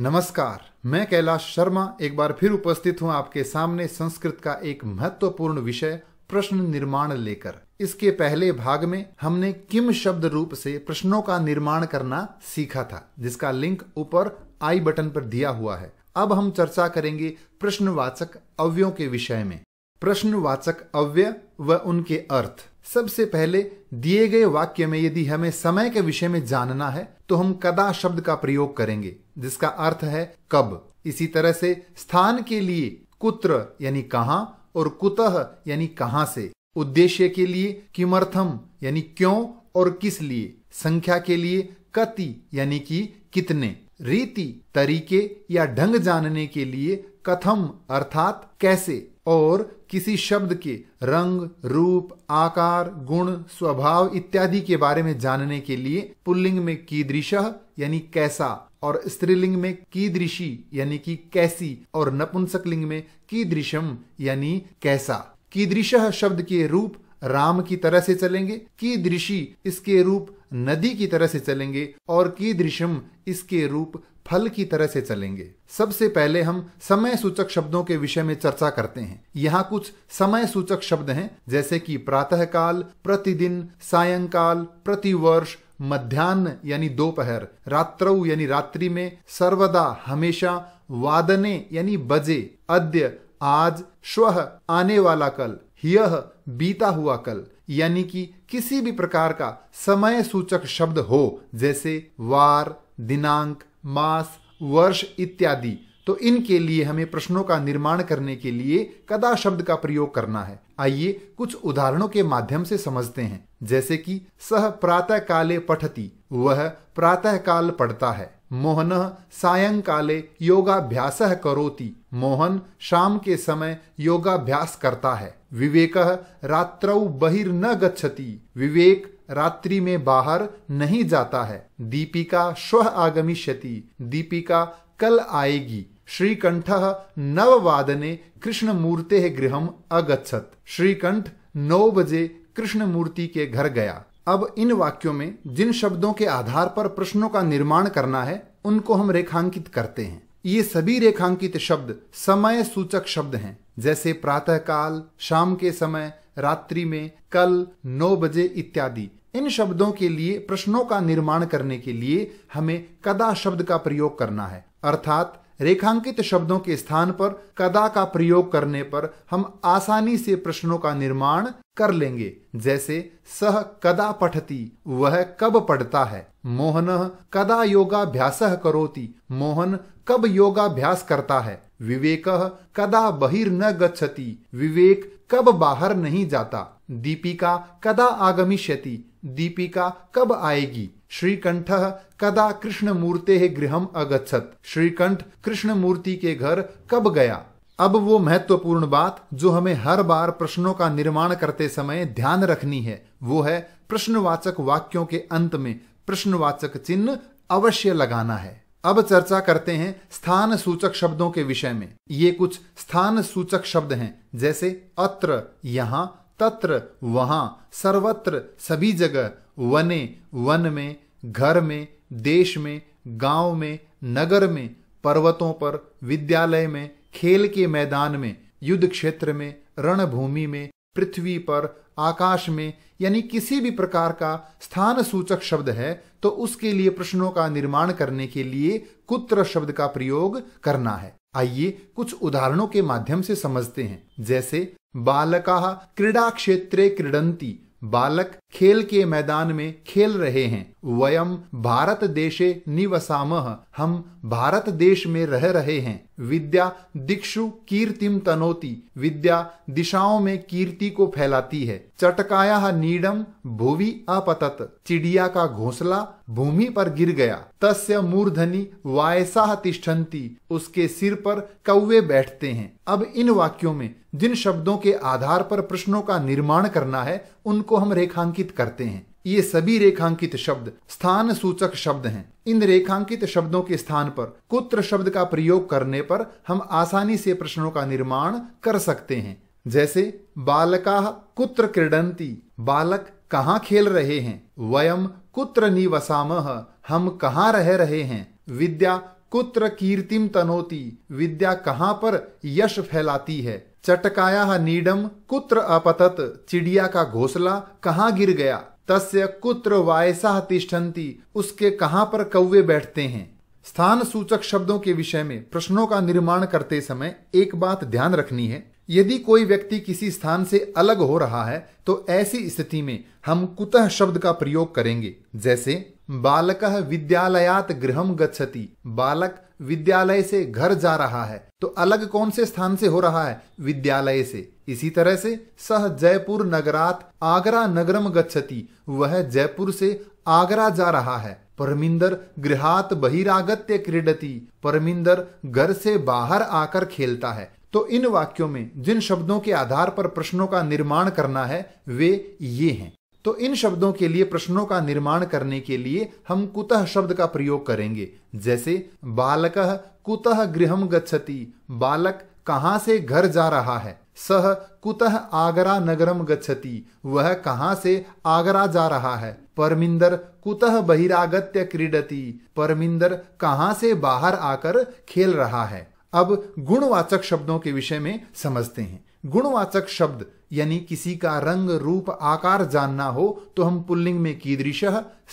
नमस्कार मैं कैलाश शर्मा एक बार फिर उपस्थित हूं आपके सामने संस्कृत का एक महत्वपूर्ण विषय प्रश्न निर्माण लेकर इसके पहले भाग में हमने किम शब्द रूप से प्रश्नों का निर्माण करना सीखा था जिसका लिंक ऊपर आई बटन पर दिया हुआ है अब हम चर्चा करेंगे प्रश्नवाचक अव्यों के विषय में प्रश्नवाचक अव्यय व उनके अर्थ सबसे पहले दिए गए वाक्य में यदि हमें समय के विषय में जानना है तो हम कदा शब्द का प्रयोग करेंगे जिसका अर्थ है कब इसी तरह से स्थान के लिए कुत्र यानी कहा और कुतः यानी कहा से उद्देश्य के लिए किमर्थम यानी क्यों और किस लिए संख्या के लिए कति यानी कि कितने रीति तरीके या ढंग जानने के लिए कथम अर्थात कैसे और किसी शब्द के रंग रूप आकार गुण स्वभाव इत्यादि के बारे में जानने के लिए पुल्लिंग में कीदृश यानी कैसा और स्त्रीलिंग में कीदृशी यानी कि कैसी और नपुंसक लिंग में कीदृशम यानी कैसा कीदृश शब्द के रूप राम की तरह से चलेंगे कीदृशी इसके रूप नदी की तरह से चलेंगे और कीदृशम इसके रूप फल की तरह से चलेंगे सबसे पहले हम समय सूचक शब्दों के विषय में चर्चा करते हैं यहाँ कुछ समय सूचक शब्द हैं जैसे कि प्रातःकाल प्रतिदिन सायंकाल प्रतिवर्ष मध्यान्ह यानी दोपहर रात्रौ यानी रात्रि में सर्वदा हमेशा वादने यानी बजे अद्य आज श्व आने वाला कल यह बीता हुआ कल यानी कि किसी भी प्रकार का समय सूचक शब्द हो जैसे वार दिनांक मास वर्ष इत्यादि तो इनके लिए हमें प्रश्नों का निर्माण करने के लिए कदा शब्द का प्रयोग करना है आइए कुछ उदाहरणों के माध्यम से समझते हैं जैसे कि सह प्रातः काले पठती वह प्रातः काल पढ़ता है मोहन सायंकाले योगाभ्यास करोति मोहन शाम के समय योगाभ्यास करता है विवेक रात्रौ बहिर्न गच्छति विवेक रात्रि में बाहर नहीं जाता है दीपिका आगमी आगमिष्यति दीपिका कल आएगी श्रीकंठ नव वादने कृष्ण मूर्ते गृह अगछत श्रीकंठ नौ बजे कृष्ण मूर्ति के घर गया अब इन वाक्यों में जिन शब्दों के आधार पर प्रश्नों का निर्माण करना है उनको हम रेखांकित करते हैं ये सभी रेखांकित शब्द समय सूचक शब्द हैं जैसे प्रातः काल शाम के समय रात्रि में कल नौ बजे इत्यादि इन शब्दों के लिए प्रश्नों का निर्माण करने के लिए हमें कदा शब्द का प्रयोग करना है अर्थात रेखांकित शब्दों के स्थान पर कदा का प्रयोग करने पर हम आसानी से प्रश्नों का निर्माण कर लेंगे जैसे सह कदा पठती वह कब पढ़ता है मोहन कदा योगाभ्यास करोति मोहन कब योगाभ्यास करता है विवेक कदा बहिर् न गच्छति विवेक कब बाहर नहीं जाता दीपिका कदा आगमिष्यति दीपिका कब आएगी श्रीकंठ कदा कृष्णमूर्ते गृहम अगछत श्रीकंठ कृष्णमूर्ति के घर कब गया अब वो महत्वपूर्ण बात जो हमें हर बार प्रश्नों का निर्माण करते समय ध्यान रखनी है वो है प्रश्नवाचक वाक्यों के अंत में प्रश्नवाचक चिन्ह अवश्य लगाना है अब चर्चा करते हैं स्थान सूचक शब्दों के विषय में ये कुछ स्थान सूचक शब्द हैं जैसे अत्र यहाँ तत्र वहां सर्वत्र सभी जगह वने वन में घर में देश में गांव में नगर में पर्वतों पर विद्यालय में खेल के मैदान में युद्ध क्षेत्र में रणभूमि में पृथ्वी पर आकाश में यानी किसी भी प्रकार का स्थान सूचक शब्द है तो उसके लिए प्रश्नों का निर्माण करने के लिए कुत्र शब्द का प्रयोग करना है आइए कुछ उदाहरणों के माध्यम से समझते हैं जैसे बालका क्रीड़ा क्षेत्रे क्रीडन्ति बालक खेल के मैदान में खेल रहे हैं वयम भारत देशे निवसाम हम भारत देश में रह रहे हैं विद्या दिक्षु कीर्तिम तनोति विद्या दिशाओं में कीर्ति को फैलाती है चटकाया नीडम भूवि अपतत चिड़िया का घोंसला भूमि पर गिर गया तस्य मूर्धनी वायसा तिष्ठन्ति उसके सिर पर कौवे बैठते हैं अब इन वाक्यों में जिन शब्दों के आधार पर प्रश्नों का निर्माण करना है उनको हम रेखांकित रेखांकित करते हैं ये सभी रेखांकित शब्द स्थान सूचक शब्द हैं इन रेखांकित शब्दों के स्थान पर कुत्र शब्द का प्रयोग करने पर हम आसानी से प्रश्नों का निर्माण कर सकते हैं जैसे बालका कुत्र क्रीडंती बालक कहाँ खेल रहे हैं वयम कुत्र निवसाम हम कहाँ रह रहे हैं विद्या कुत्र कीर्तिम तनोती विद्या कहाँ पर यश फैलाती है चटकाया नीडम कुत्र अपतत चिड़िया का घोसला कहाँ गिर गया तस्य कुत्र वायसा तिष्ठन्ति उसके कहाँ पर कौवे बैठते हैं स्थान सूचक शब्दों के विषय में प्रश्नों का निर्माण करते समय एक बात ध्यान रखनी है यदि कोई व्यक्ति किसी स्थान से अलग हो रहा है तो ऐसी स्थिति में हम कुतः शब्द का प्रयोग करेंगे जैसे बालक विद्यालयात गृहम गच्छति बालक विद्यालय से घर जा रहा है तो अलग कौन से स्थान से हो रहा है विद्यालय से इसी तरह से सह जयपुर नगरात आगरा नगरम गच्छति वह जयपुर से आगरा जा रहा है परमिंदर गृहात बहिरागत्य क्रीडति परमिंदर घर से बाहर आकर खेलता है तो इन वाक्यों में जिन शब्दों के आधार पर प्रश्नों का निर्माण करना है वे ये हैं तो इन शब्दों के लिए प्रश्नों का निर्माण करने के लिए हम कुतः शब्द का प्रयोग करेंगे जैसे बालक कुतः गृह गच्छति बालक कहाँ से घर जा रहा है सह कुतः आगरा नगरम गच्छति वह कहाँ से आगरा जा रहा है परमिंदर कुतः बहिरागत्य क्रीडति परमिंदर कहाँ से बाहर आकर खेल रहा है अब गुणवाचक शब्दों के विषय में समझते हैं गुणवाचक शब्द यानी किसी का रंग रूप आकार जानना हो तो हम पुल्लिंग में कीदृश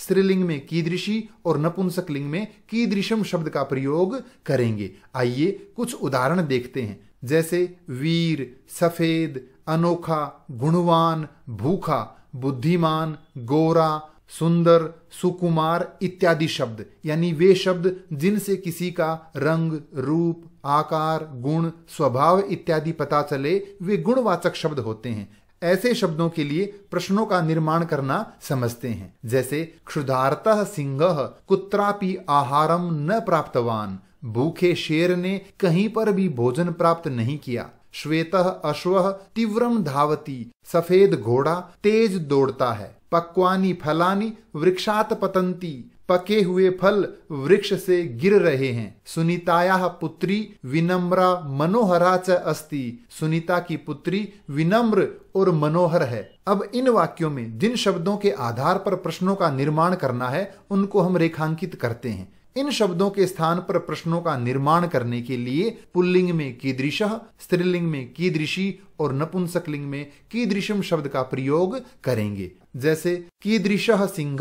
स्त्रीलिंग में कीदृशी और नपुंसक लिंग में कीदृशम शब्द का प्रयोग करेंगे आइए कुछ उदाहरण देखते हैं जैसे वीर सफेद अनोखा गुणवान भूखा बुद्धिमान गोरा सुंदर सुकुमार इत्यादि शब्द यानी वे शब्द जिनसे किसी का रंग रूप आकार गुण स्वभाव इत्यादि पता चले वे गुणवाचक शब्द होते हैं ऐसे शब्दों के लिए प्रश्नों का निर्माण करना समझते हैं जैसे क्षुधार्त सिंह कुत्रापि आहारम न प्राप्तवान भूखे शेर ने कहीं पर भी भोजन प्राप्त नहीं किया श्वेत अश्व तीव्रम धावती सफेद घोड़ा तेज दौड़ता है पक्वानी फलानी वृक्षात पतंती पके हुए फल वृक्ष से गिर रहे हैं सुनीताया पुत्री विनम्रा मनोहरा च अस्ति सुनीता की पुत्री विनम्र और मनोहर है अब इन वाक्यों में जिन शब्दों के आधार पर प्रश्नों का निर्माण करना है उनको हम रेखांकित करते हैं इन शब्दों के स्थान पर प्रश्नों का निर्माण करने के लिए पुल्लिंग में कीदृश स्त्रीलिंग में कीदृशी और नपुंसकलिंग में कीदृशम शब्द का प्रयोग करेंगे जैसे कीदृश सिंह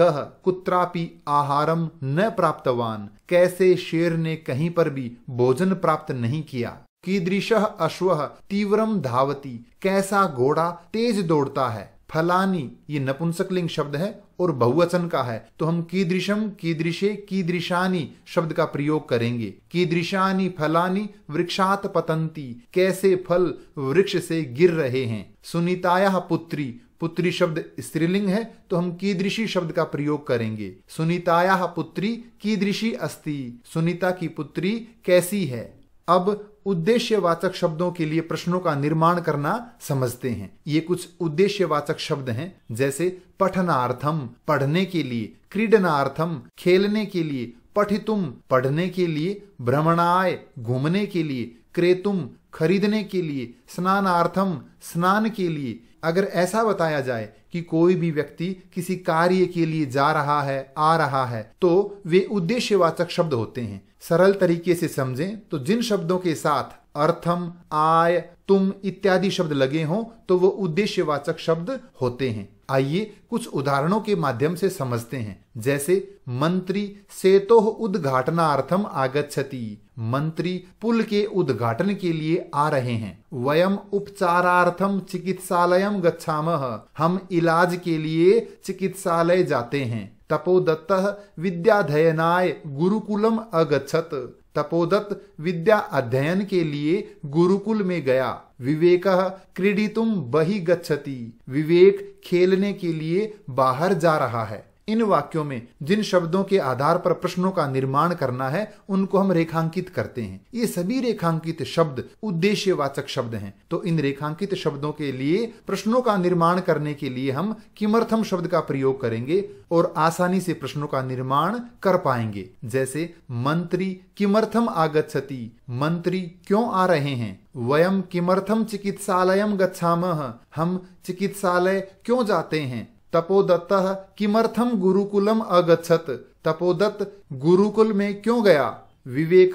कुत्रापि आहारम न प्राप्तवान कैसे शेर ने कहीं पर भी भोजन प्राप्त नहीं किया कीदृश अश्व तीव्रम धावती कैसा घोड़ा तेज दौड़ता है फलानी ये नपुंसकलिंग शब्द है और बहुवचन का है तो हम कीदृशम कीदृशे कीदृशानी शब्द का प्रयोग करेंगे कीदृशानी फलानी वृक्षात पतंती कैसे फल वृक्ष से गिर रहे हैं सुनीताया पुत्री पुत्री शब्द स्त्रीलिंग है तो हम कीदृशी शब्द का प्रयोग करेंगे सुनीताया पुत्री कीदृशी अस्ति सुनीता की पुत्री कैसी है अब उद्देश्यवाचक शब्दों के लिए प्रश्नों का निर्माण करना समझते हैं ये कुछ उद्देश्यवाचक शब्द हैं जैसे पठनार्थम पढ़ने के लिए क्रीडनार्थम खेलने के लिए पठितुम पढ़ने के लिए भ्रमणाय घूमने के लिए क्रेतुम खरीदने के लिए स्नानार्थम स्नान के लिए अगर ऐसा बताया जाए कि कोई भी व्यक्ति किसी कार्य के लिए जा रहा है आ रहा है तो वे उद्देश्यवाचक शब्द होते हैं सरल तरीके से समझें तो जिन शब्दों के साथ अर्थम आय तुम इत्यादि शब्द लगे हों तो वो उद्देश्यवाचक शब्द होते हैं आइए कुछ उदाहरणों के माध्यम से समझते हैं जैसे मंत्री सेतो उद्घाटनार्थम आगच्छति मंत्री पुल के उद्घाटन के लिए आ रहे हैं वयम उपचारार्थम चिकित्सालयम गच्छा हम इलाज के लिए चिकित्सालय जाते हैं तपोदत्त विद्याध्ययनाय गुरुकुलम अगच्छत तपोदत्त विद्या अध्ययन के लिए गुरुकुल में गया विवेक क्रीडितुम बहि गच्छति विवेक खेलने के लिए बाहर जा रहा है इन वाक्यों में जिन शब्दों के आधार पर प्रश्नों का निर्माण करना है उनको हम रेखांकित करते हैं ये सभी रेखांकित शब्द उद्देश्यवाचक शब्द हैं तो इन रेखांकित शब्दों के लिए प्रश्नों का निर्माण करने के लिए हम किमर्थम शब्द का प्रयोग करेंगे और आसानी से प्रश्नों का निर्माण कर पाएंगे जैसे मंत्री किमर्थम आगछति मंत्री क्यों आ रहे हैं वयम किमर्थम चिकित्सालयम गच्छामः हम चिकित्सालय क्यों जाते हैं तपोदत्त किमर्थम गुरुकुलम अगछत तपोदत्त गुरुकुल में क्यों गया विवेक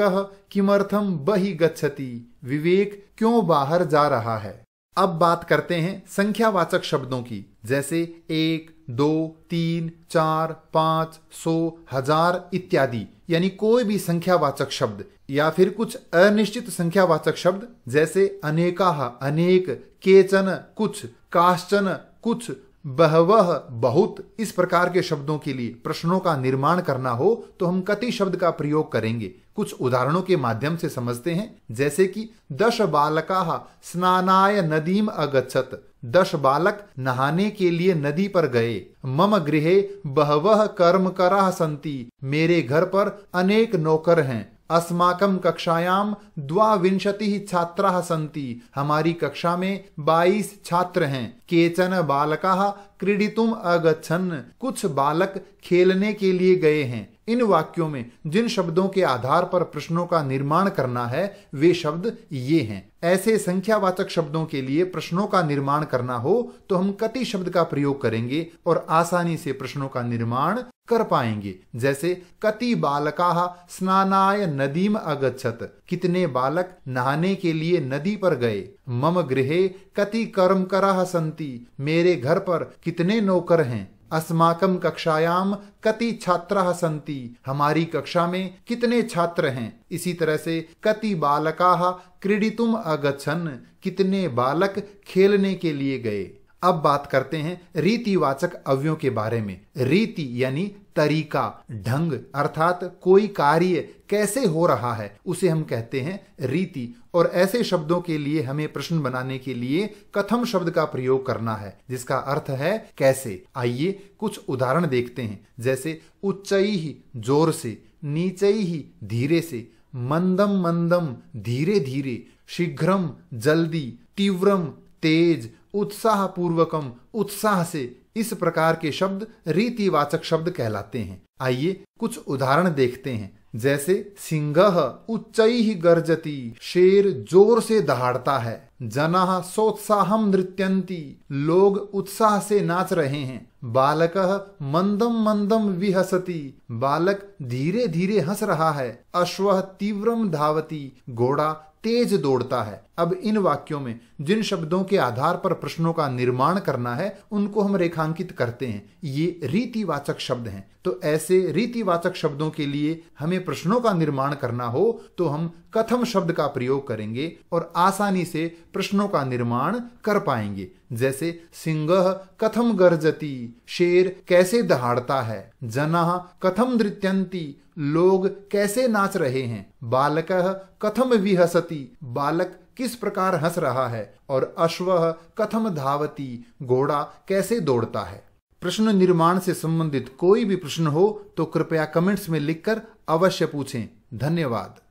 किमर्थम बही गच्छति विवेक क्यों बाहर जा रहा है अब बात करते हैं संख्यावाचक शब्दों की जैसे एक दो तीन चार पांच सो हजार इत्यादि यानी कोई भी संख्यावाचक शब्द या फिर कुछ अनिश्चित संख्यावाचक शब्द जैसे अनेका अनेक केचन कुछ काश्चन कुछ बहवह बहुत इस प्रकार के शब्दों के लिए प्रश्नों का निर्माण करना हो तो हम कति शब्द का प्रयोग करेंगे कुछ उदाहरणों के माध्यम से समझते हैं जैसे कि दश बालका स्नानाय नदीम अगछत दश बालक नहाने के लिए नदी पर गए मम गृह बहवह कर्म करा संति मेरे घर पर अनेक नौकर हैं अस्माकं कक्षायां द्वाविंशतिः छात्राः सन्ति हमारी कक्षा में 22 छात्र हैं केचन बालकाः क्रीडितुम् अगच्छन् कुछ बालक खेलने के लिए गए हैं इन वाक्यों में जिन शब्दों के आधार पर प्रश्नों का निर्माण करना है वे शब्द ये हैं ऐसे संख्यावाचक शब्दों के लिए प्रश्नों का निर्माण करना हो तो हम कति शब्द का प्रयोग करेंगे और आसानी से प्रश्नों का निर्माण कर पाएंगे जैसे कति बालका स्नानाय नदीम अगछत कितने बालक नहाने के लिए नदी पर गए मम गृहे कति कर्म करा संति मेरे घर पर कितने नौकर हैं अस्माकम कक्षायाम कति छात्रा संति हमारी कक्षा में कितने छात्र हैं इसी तरह से कति बालका क्रीडितुम अगछन कितने बालक खेलने के लिए गए अब बात करते हैं रीतिवाचक अव्यों के बारे में रीति यानी तरीका ढंग अर्थात कोई कार्य कैसे हो रहा है उसे हम कहते हैं रीति और ऐसे शब्दों के लिए हमें प्रश्न बनाने के लिए कथम शब्द का प्रयोग करना है जिसका अर्थ है कैसे आइए कुछ उदाहरण देखते हैं जैसे उच्चई ही जोर से नीचे ही धीरे से मंदम मंदम धीरे धीरे शीघ्रम जल्दी तीव्रम तेज उत्साहपूर्वकम उत्साह से इस प्रकार के शब्द रीतिवाचक शब्द कहलाते हैं आइए कुछ उदाहरण देखते हैं जैसे सिंह उच्च गर्जती शेर जोर से दहाड़ता है जना सोत्साह नृत्यंती लोग उत्साह से नाच रहे हैं बालक मंदम मंदम विहसती बालक धीरे धीरे हंस रहा है अश्व तीव्रम धावती घोड़ा तेज दौड़ता है अब इन वाक्यों में जिन शब्दों के आधार पर प्रश्नों का निर्माण करना है उनको हम रेखांकित करते हैं ये रीतिवाचक शब्द हैं तो ऐसे रीतिवाचक शब्दों के लिए हमें प्रश्नों का निर्माण करना हो तो हम कथम शब्द का प्रयोग करेंगे और आसानी से प्रश्नों का निर्माण कर पाएंगे जैसे सिंह कथम गर्जती शेर कैसे दहाड़ता है जना कथम नृत्यंती लोग कैसे नाच रहे हैं बालक कथम विहसती बालक किस प्रकार हंस रहा है और अश्व कथम धावती घोड़ा कैसे दौड़ता है प्रश्न निर्माण से संबंधित कोई भी प्रश्न हो तो कृपया कमेंट्स में लिखकर अवश्य पूछें धन्यवाद